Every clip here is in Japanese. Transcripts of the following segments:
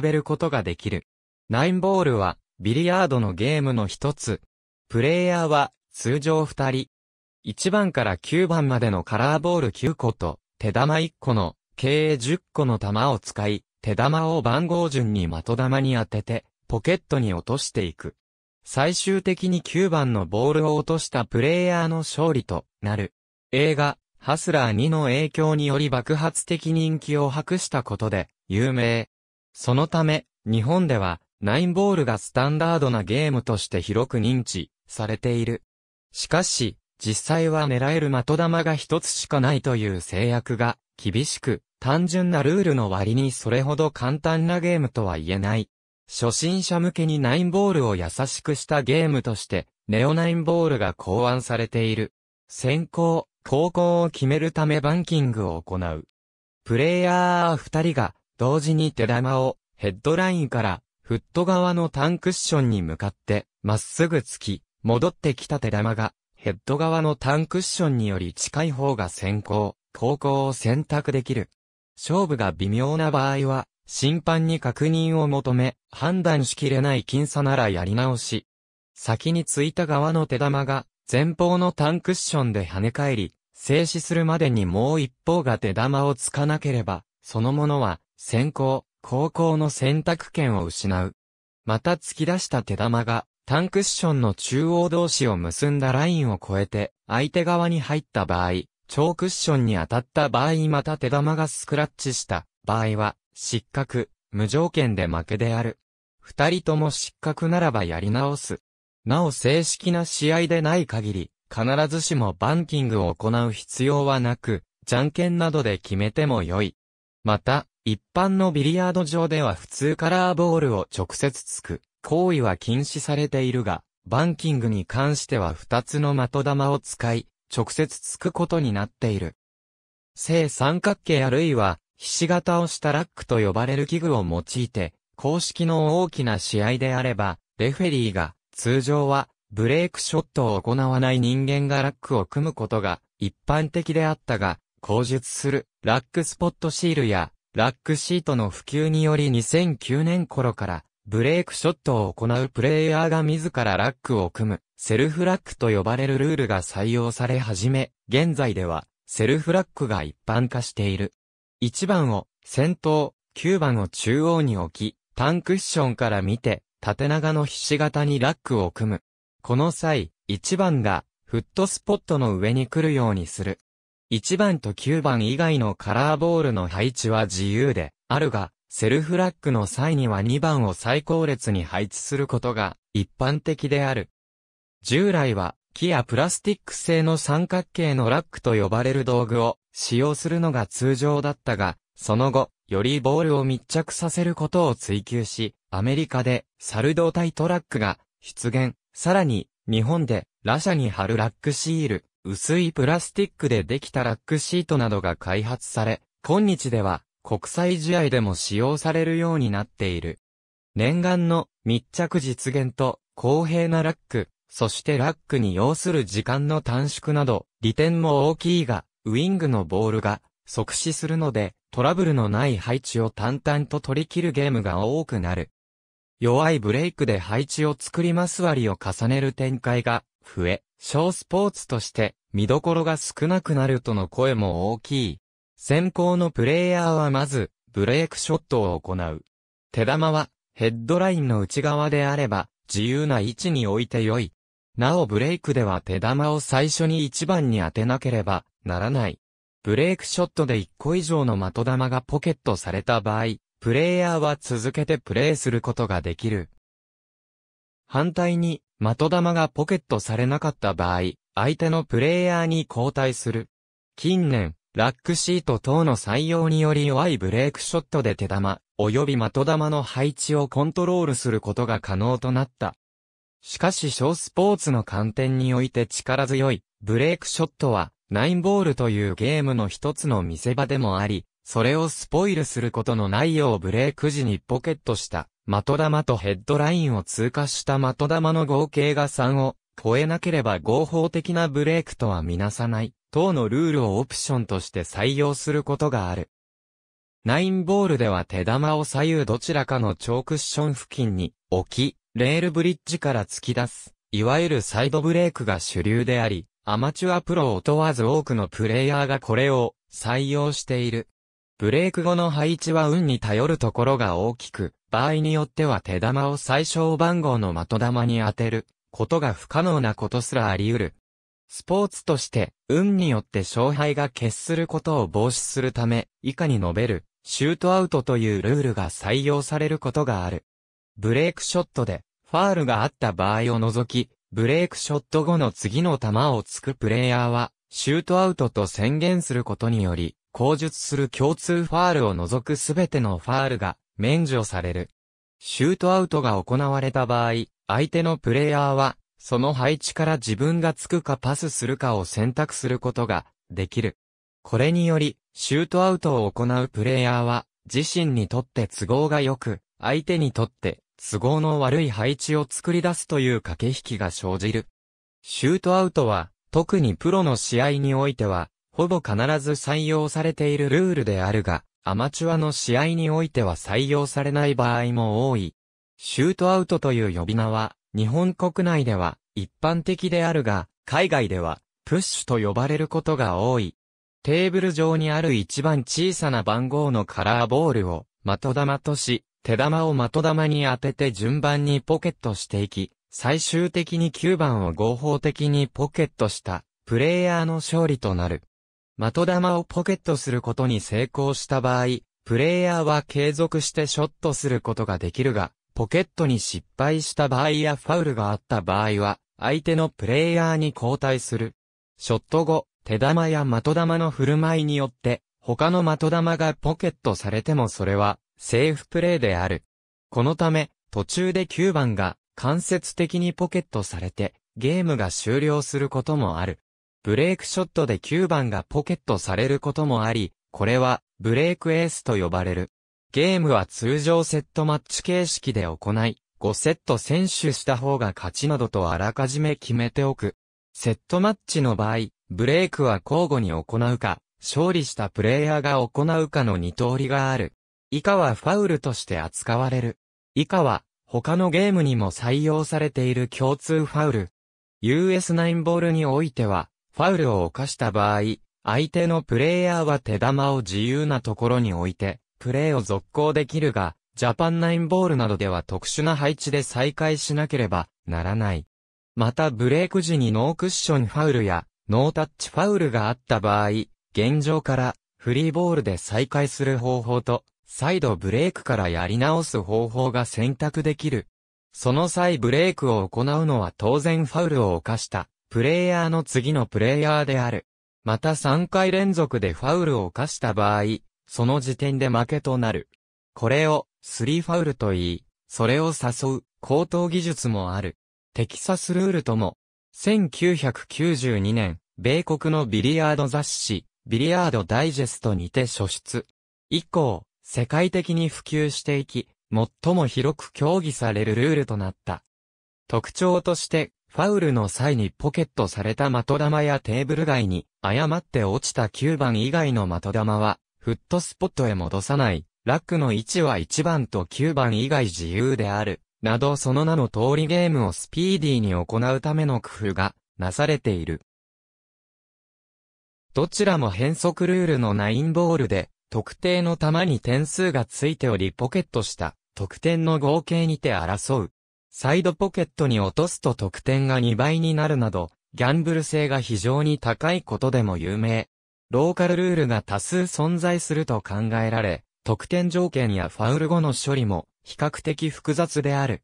べることができる。ナインボールは、ビリヤードのゲームの一つ。プレイヤーは、通常二人。1番から9番までのカラーボール9個と、手玉1個の、計10個の玉を使い、手玉を番号順に的玉に当てて、ポケットに落としていく。最終的に9番のボールを落としたプレイヤーの勝利となる。映画、ハスラー2の影響により爆発的人気を博したことで、有名。そのため、日本では、ナインボールがスタンダードなゲームとして広く認知されている。しかし、実際は狙える的玉が一つしかないという制約が厳しく、単純なルールの割にそれほど簡単なゲームとは言えない。初心者向けにナインボールを優しくしたゲームとして、ネオナインボールが考案されている。先行、後攻を決めるためバンキングを行う。プレイヤー二人が同時に手玉をヘッドラインからフット側のタンクッションに向かってまっすぐ突き、戻ってきた手玉がヘッド側のタンクッションにより近い方が先行、後攻を選択できる。勝負が微妙な場合は、審判に確認を求め、判断しきれない僅差ならやり直し。先についた側の手玉が、前方のタンクッションで跳ね返り、静止するまでにもう一方が手玉をつかなければ、そのものは、先行、高校の選択権を失う。また突き出した手玉が、タンクッションの中央同士を結んだラインを越えて、相手側に入った場合、超クッションに当たった場合また手玉がスクラッチした場合は、失格、無条件で負けである。二人とも失格ならばやり直す。なお正式な試合でない限り、必ずしもバンキングを行う必要はなく、じゃんけんなどで決めても良い。また、一般のビリヤード場では普通カラーボールを直接つく。行為は禁止されているが、バンキングに関しては2つの的玉を使い、直接つくことになっている。正三角形あるいは、ひし形をしたラックと呼ばれる器具を用いて、公式の大きな試合であれば、レフェリーが、通常は、ブレイクショットを行わない人間がラックを組むことが一般的であったが、口述するラックスポットシールやラックシートの普及により2009年頃から、ブレイクショットを行うプレイヤーが自らラックを組む、セルフラックと呼ばれるルールが採用され始め、現在では、セルフラックが一般化している。1番を、先頭、9番を中央に置き、タンクッションから見て、縦長のひし形にラックを組む。この際、1番が、フットスポットの上に来るようにする。1番と9番以外のカラーボールの配置は自由で、あるが、セルフラックの際には2番を最高列に配置することが一般的である。従来は、木やプラスティック製の三角形のラックと呼ばれる道具を使用するのが通常だったが、その後、よりボールを密着させることを追求し、アメリカでサルドタイトラックが出現、さらに日本でラシャに貼るラックシール、薄いプラスティックでできたラックシートなどが開発され、今日では国際試合でも使用されるようになっている。念願の密着実現と公平なラック、そしてラックに要する時間の短縮など、利点も大きいが、ウイングのボールが即死するので、トラブルのない配置を淡々と取り切るゲームが多くなる。弱いブレイクで配置を作ります割を重ねる展開が増え、小スポーツとして見どころが少なくなるとの声も大きい。先行のプレイヤーはまず、ブレイクショットを行う。手玉は、ヘッドラインの内側であれば、自由な位置に置いてよい。なおブレイクでは手玉を最初に一番に当てなければならない。ブレイクショットで1個以上の的玉がポケットされた場合、プレイヤーは続けてプレイすることができる。反対に、的玉がポケットされなかった場合、相手のプレイヤーに交代する。近年、ラックシート等の採用により弱いブレークショットで手玉、及び的玉の配置をコントロールすることが可能となった。しかし小スポーツの観点において力強い、ブレークショットは、ナインボールというゲームの一つの見せ場でもあり、それをスポイルすることのないようブレーク時にポケットした的玉とヘッドラインを通過した的玉の合計が3を超えなければ合法的なブレークとはみなさない、等のルールをオプションとして採用することがある。ナインボールでは手玉を左右どちらかのチョークッション付近に置き、レールブリッジから突き出す、いわゆるサイドブレークが主流であり、アマチュアプロを問わず多くのプレイヤーがこれを採用している。ブレーク後の配置は運に頼るところが大きく、場合によっては手玉を最小番号の的玉に当てることが不可能なことすらあり得る。スポーツとして、運によって勝敗が決することを防止するため、以下に述べる、シュートアウトというルールが採用されることがある。ブレイクショットで、ファールがあった場合を除き、ブレイクショット後の次の球を突くプレイヤーは、シュートアウトと宣言することにより、口述する共通ファールを除くすべてのファールが、免除される。シュートアウトが行われた場合、相手のプレイヤーは、その配置から自分がつくかパスするかを選択することができる。これにより、シュートアウトを行うプレイヤーは、自身にとって都合が良く、相手にとって都合の悪い配置を作り出すという駆け引きが生じる。シュートアウトは、特にプロの試合においては、ほぼ必ず採用されているルールであるが、アマチュアの試合においては採用されない場合も多い。シュートアウトという呼び名は、日本国内では一般的であるが、海外ではプッシュと呼ばれることが多い。テーブル上にある一番小さな番号のカラーボールを的玉とし、手玉を的玉に当てて順番にポケットしていき、最終的に9番を合法的にポケットしたプレイヤーの勝利となる。的玉をポケットすることに成功した場合、プレイヤーは継続してショットすることができるが、ポケットに失敗した場合やファウルがあった場合は、相手のプレイヤーに交代する。ショット後、手玉や的玉の振る舞いによって、他の的玉がポケットされてもそれは、セーフプレイである。このため、途中で9番が、間接的にポケットされて、ゲームが終了することもある。ブレイクショットで9番がポケットされることもあり、これはブレイクエースと呼ばれる。ゲームは通常セットマッチ形式で行い、5セット選手した方が勝ちなどとあらかじめ決めておく。セットマッチの場合、ブレイクは交互に行うか、勝利したプレイヤーが行うかの二通りがある。以下はファウルとして扱われる。以下は、他のゲームにも採用されている共通ファウル。US9 ボールにおいては、ファウルを犯した場合、相手のプレイヤーは手玉を自由なところに置いて、プレーを続行できるが、ジャパンナインボールなどでは特殊な配置で再開しなければならない。またブレイク時にノークッションファウルやノータッチファウルがあった場合、現状からフリーボールで再開する方法と、再度ブレイクからやり直す方法が選択できる。その際ブレイクを行うのは当然ファウルを犯したプレイヤーの次のプレイヤーである。また3回連続でファウルを犯した場合、その時点で負けとなる。これを、3ファウルと言い、それを誘う、高等技術もある。テキサスルールとも、1992年、米国のビリヤード雑誌、ビリヤードダイジェストにて初出。以降、世界的に普及していき、最も広く競技されるルールとなった。特徴としてファウルの際にポケットされた的玉やテーブル外に誤って落ちた9番以外の的玉はフットスポットへ戻さない。ラックの位置は1番と9番以外自由である。などその名の通りゲームをスピーディーに行うための工夫がなされている。どちらも変則ルールのナインボールで特定の球に点数がついておりポケットした得点の合計にて争う。サイドポケットに落とすと得点が2倍になるなど、ギャンブル性が非常に高いことでも有名。ローカルルールが多数存在すると考えられ、得点条件やファウル後の処理も比較的複雑である。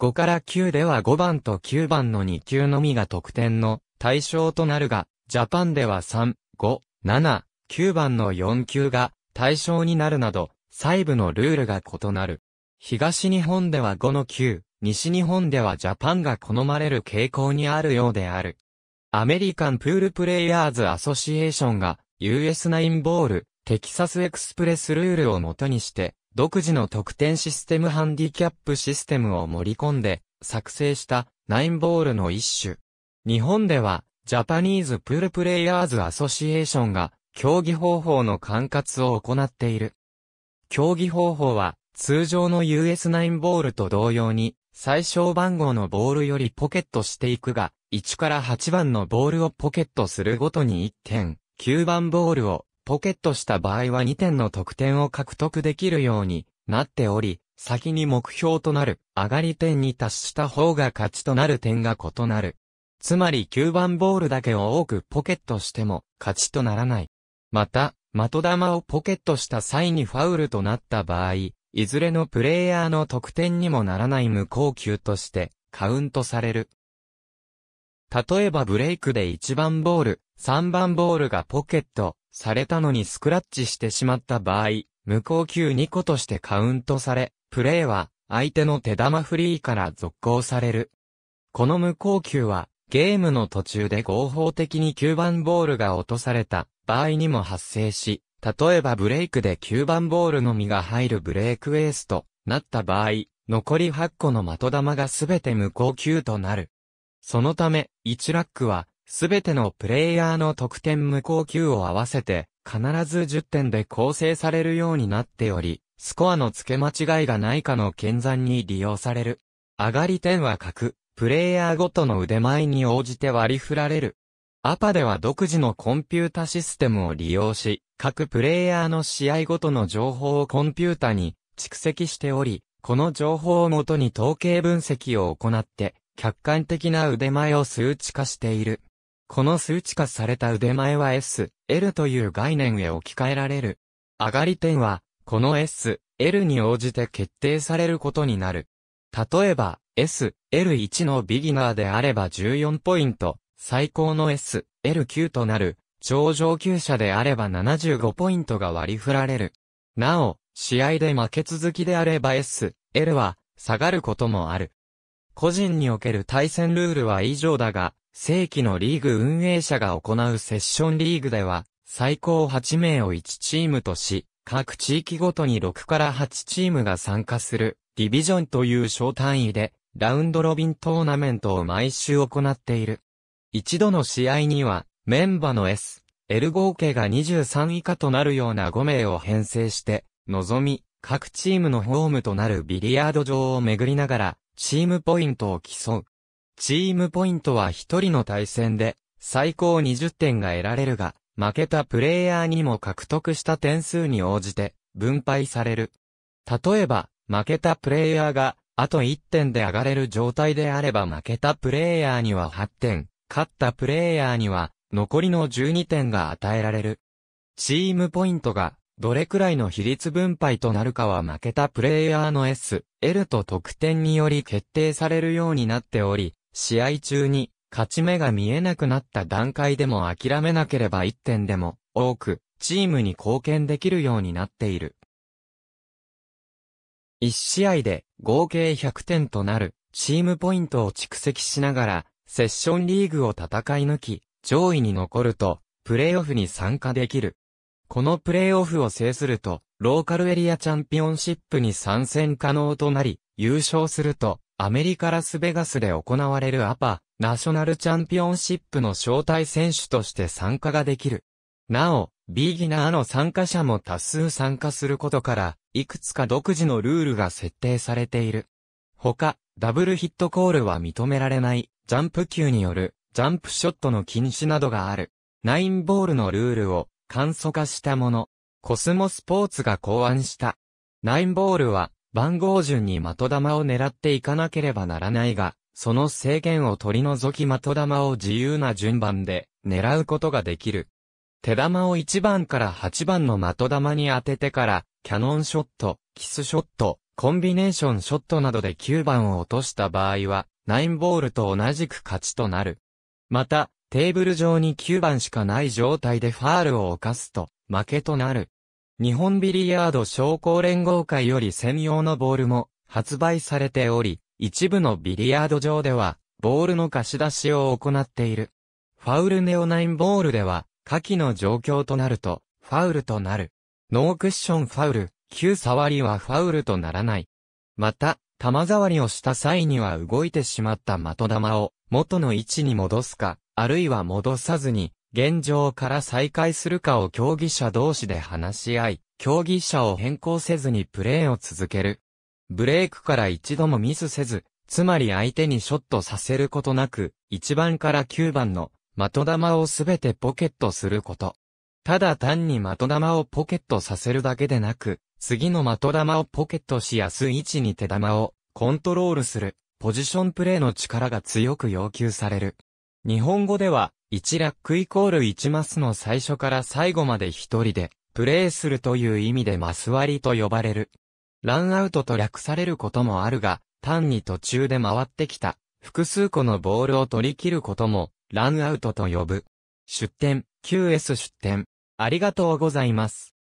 5から9では5番と9番の2球のみが得点の対象となるが、ジャパンでは3、5、7、9番の4球が対象になるなど、細部のルールが異なる。東日本では5の9、西日本ではジャパンが好まれる傾向にあるようである。アメリカンプールプレイヤーズアソシエーションが US9 ボール、テキサスエクスプレスルールをもとにして、独自の得点システムハンディキャップシステムを盛り込んで、作成した9ボールの一種。日本では、ジャパニーズプールプレイヤーズアソシエーションが、競技方法の管轄を行っている。競技方法は、通常の US9 ボールと同様に、最小番号のボールよりポケットしていくが、1から8番のボールをポケットするごとに1点、9番ボールをポケットした場合は2点の得点を獲得できるようになっており、先に目標となる上がり点に達した方が勝ちとなる点が異なる。つまり9番ボールだけを多くポケットしても勝ちとならない。また、的玉をポケットした際にファウルとなった場合、いずれのプレイヤーの得点にもならない無効球としてカウントされる。例えばブレイクで1番ボール、3番ボールがポケットされたのにスクラッチしてしまった場合、無効球2個としてカウントされ、プレイは相手の手玉フリーから続行される。この無効球はゲームの途中で合法的に9番ボールが落とされた場合にも発生し、例えばブレイクで9番ボールのみが入るブレイクエースとなった場合、残り8個の的球がすべて無効球となる。そのため、1ラックは、すべてのプレイヤーの得点無効球を合わせて、必ず10点で構成されるようになっており、スコアの付け間違いがないかの検算に利用される。上がり点は各、プレイヤーごとの腕前に応じて割り振られる。アパでは独自のコンピュータシステムを利用し、各プレイヤーの試合ごとの情報をコンピュータに蓄積しており、この情報をもとに統計分析を行って、客観的な腕前を数値化している。この数値化された腕前は S、L という概念へ置き換えられる。上がり点は、この S、L に応じて決定されることになる。例えば、S、L1 のビギナーであれば14ポイント、最高の S、L9 となる超上級者であれば75ポイントが割り振られる。なお、試合で負け続きであれば S、L は下がることもある。個人における対戦ルールは以上だが、正規のリーグ運営者が行うセッションリーグでは、最高8名を1チームとし、各地域ごとに6から8チームが参加する、ディビジョンという小単位で、ラウンドロビントーナメントを毎週行っている。一度の試合には、メンバーの S、L 合計が23以下となるような5名を編成して、望み、各チームのホームとなるビリヤード場を巡りながら、チームポイントを競う。チームポイントは1人の対戦で、最高20点が得られるが、負けたプレイヤーにも獲得した点数に応じて、分配される。例えば、負けたプレイヤーが、あと1点で上がれる状態であれば負けたプレイヤーには8点、勝ったプレイヤーには残りの12点が与えられる。チームポイントが、どれくらいの比率分配となるかは負けたプレイヤーの S、L と得点により決定されるようになっており、試合中に勝ち目が見えなくなった段階でも諦めなければ1点でも多くチームに貢献できるようになっている。1試合で合計100点となるチームポイントを蓄積しながらセッションリーグを戦い抜き、上位に残ると、プレーオフに参加できる。このプレーオフを制すると、ローカルエリアチャンピオンシップに参戦可能となり、優勝すると、アメリカラスベガスで行われるアパ、ナショナルチャンピオンシップの招待選手として参加ができる。なお、ビギナーの参加者も多数参加することから、いくつか独自のルールが設定されている。他、ダブルヒットコールは認められない、ジャンプ級によるジャンプショットの禁止などがある、ナインボールのルールを簡素化したもの、コスモスポーツが考案した。ナインボールは、番号順に的玉を狙っていかなければならないが、その制限を取り除き的玉を自由な順番で狙うことができる。手玉を1番から8番の的玉に当ててから、キャノンショット、キスショット、コンビネーションショットなどで9番を落とした場合は、ナインボールと同じく勝ちとなる。また、テーブル上に9番しかない状態でファールを犯すと、負けとなる。日本ビリヤード商工連合会より専用のボールも発売されており、一部のビリヤード上では、ボールの貸し出しを行っている。ファウルネオナインボールでは、下記の状況となると、ファウルとなる。ノークッションファウル、9触りはファウルとならない。また、玉触りをした際には動いてしまった的玉を、元の位置に戻すか、あるいは戻さずに、現状から再開するかを競技者同士で話し合い、競技者を変更せずにプレーを続ける。ブレイクから一度もミスせず、つまり相手にショットさせることなく、1番から9番の的玉をすべてポケットすること。ただ単に的玉をポケットさせるだけでなく、次の的玉をポケットしやすい位置に手玉をコントロールする。ポジションプレーの力が強く要求される。日本語では、1ラックイコール1マスの最初から最後まで一人で、プレーするという意味でマス割りと呼ばれる。ランアウトと略されることもあるが、単に途中で回ってきた、複数個のボールを取り切ることも、ランアウトと呼ぶ。出展、QS 出展。ありがとうございます。